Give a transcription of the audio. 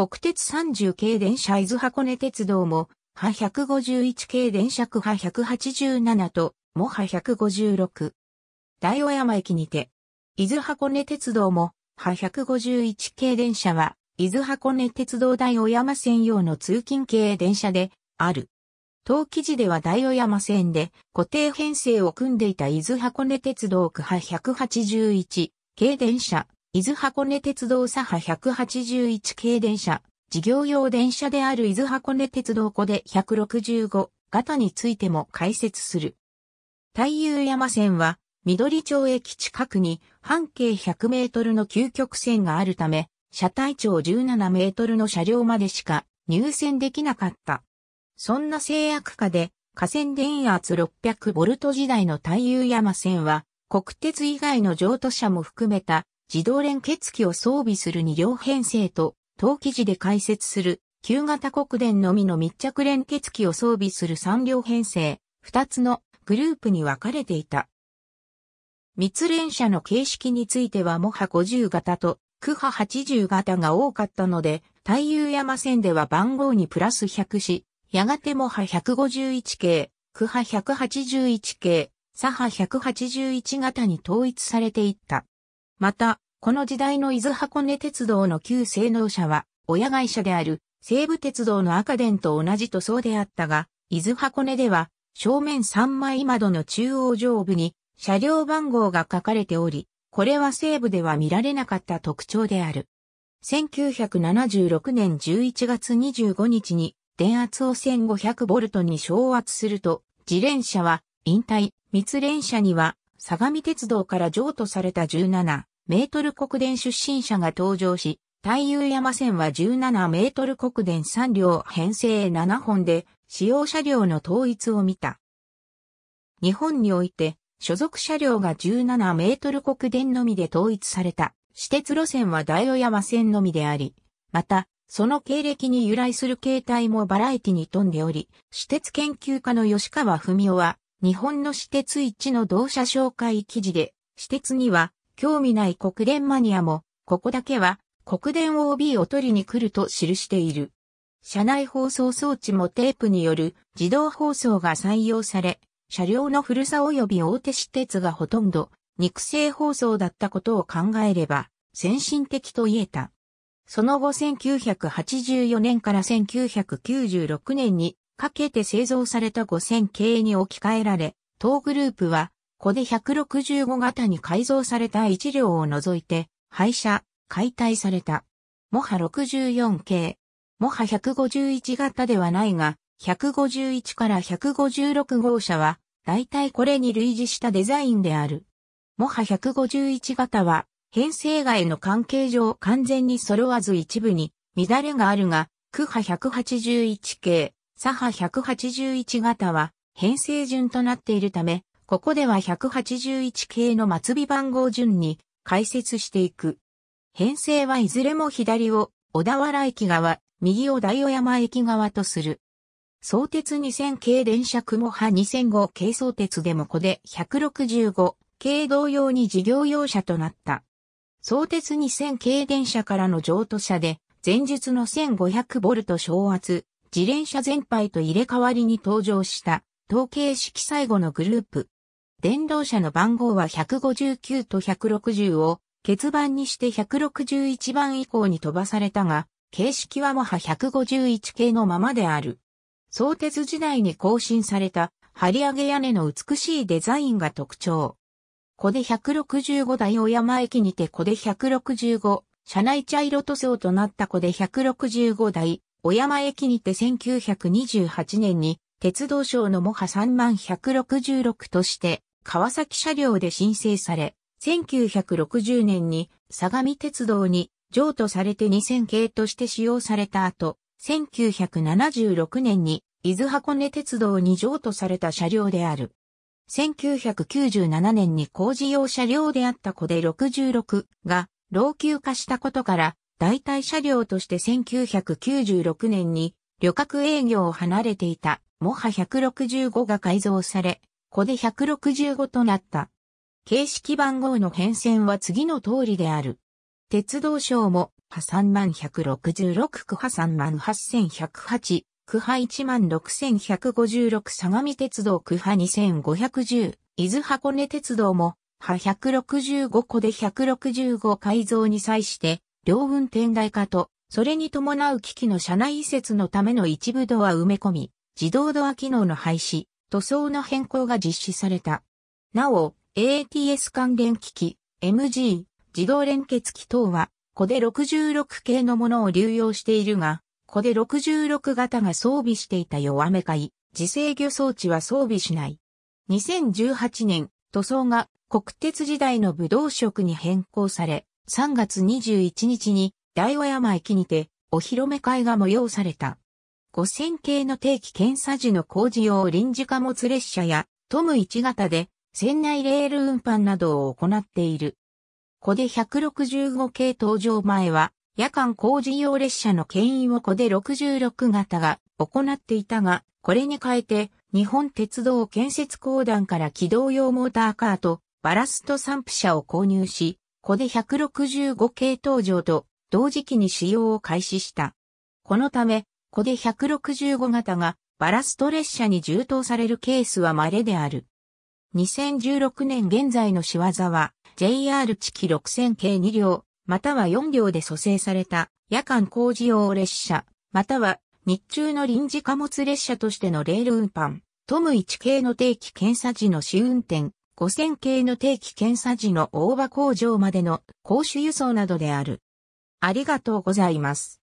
国鉄30系電車伊豆箱根鉄道も、波151系電車区波187と、も波156。大尾山駅にて、伊豆箱根鉄道も、波151系電車は、伊豆箱根鉄道大尾山線用の通勤系電車で、ある。当記事では大尾山線で固定編成を組んでいた伊豆箱根鉄道区派181系電車伊豆箱根鉄道左派181系電車、事業用電車である伊豆箱根鉄道庫で165型についても解説する。太遊山線は、緑町駅近くに半径100メートルの究極線があるため、車体長17メートルの車両までしか入線できなかった。そんな制約下で、河川電圧600ボルト時代の太遊山線は、国鉄以外の譲渡車も含めた自動連結機を装備する2両編成と、当記事で解説する、旧型国電のみの密着連結機を装備する3両編成、2つのグループに分かれていた。密連車の形式についてはモハ50型とクハ80型が多かったので、太遊山線では番号にプラス100し、やがてモハ151系、クハ181系、サハ181型に統一されていった。また、この時代の伊豆箱根鉄道の旧性能車は、親会社である西武鉄道の赤電と同じ塗装であったが、伊豆箱根では、正面3枚窓の中央上部に車両番号が書かれており、これは西部では見られなかった特徴である。1976年11月25日に電圧を1 5 0 0トに昇圧すると、自連車は引退、密連車には相模鉄道から譲渡された17、メートル国電出身者が登場し、太陽山線は17メートル国電3両編成7本で使用車両の統一を見た。日本において所属車両が17メートル国電のみで統一された私鉄路線は大尾山線のみであり、またその経歴に由来する形態もバラエティに富んでおり、私鉄研究家の吉川文夫は日本の私鉄一の同社紹介記事で私鉄には興味ない国電マニアも、ここだけは国電 OB を取りに来ると記している。車内放送装置もテープによる自動放送が採用され、車両の古さ及び大手私鉄がほとんど肉声放送だったことを考えれば、先進的と言えた。その後1984年から1996年にかけて製造された5000系に置き換えられ、当グループはコで165型に改造された1両を除いて、廃車、解体された。モハ64系。モハ151型ではないが、151から156号車は、大体これに類似したデザインである。モハ151型は、編成外の関係上完全に揃わず一部に乱れがあるが、クハ181系、サハ181型は編成順となっているため、ここでは181系の末尾番号順に解説していく。編成はいずれも左を小田原駅側、右を大尾山駅側とする。相鉄2000系電車雲派2005系相鉄でもこで165系同様に事業用車となった。相鉄2000系電車からの譲渡車で、前述の1500ボルト昇圧、自転車全廃と入れ替わりに登場した、統計式最後のグループ。電動車の番号は159と160を、欠番にして161番以降に飛ばされたが、形式はもは151系のままである。相鉄時代に更新された、張り上げ屋根の美しいデザインが特徴。小で165台小山駅にて小で165、車内茶色塗装となった小で165台、小山駅にて1928年に、鉄道省のもは3166として、川崎車両で申請され、1960年に相模鉄道に譲渡されて2000系として使用された後、1976年に伊豆箱根鉄道に譲渡された車両である。1997年に工事用車両であった小出66が老朽化したことから代替車両として1996年に旅客営業を離れていたモハ165が改造され子で165となった。形式番号の変遷は次の通りである。鉄道省も、破3万166、区破3万8108、区派1万6156、相模鉄道区派2510、伊豆箱根鉄道も、派165個で165改造に際して、両運転台化と、それに伴う機器の車内移設のための一部ドア埋め込み、自動ドア機能の廃止、塗装の変更が実施された。なお、ATS 関連機器、MG、自動連結機等は、コデ66系のものを流用しているが、コデ66型が装備していた弱め買い、自制御装置は装備しない。2018年、塗装が国鉄時代の武道色に変更され、3月21日に大和山駅にてお披露目会が催された。5000系の定期検査時の工事用臨時貨物列車やトム1型で船内レール運搬などを行っている。小で165系登場前は夜間工事用列車の牽引を小で66型が行っていたが、これに変えて日本鉄道建設公団から機動用モーターカーとバラスト散布車を購入し、小で165系登場と同時期に使用を開始した。このため、コデ165型がバラスト列車に充当されるケースは稀である。2016年現在の仕業は JR 地機6000系2両、または4両で蘇生された夜間工事用列車、または日中の臨時貨物列車としてのレール運搬、トム1系の定期検査時の試運転、5000系の定期検査時の大場工場までの公衆輸送などである。ありがとうございます。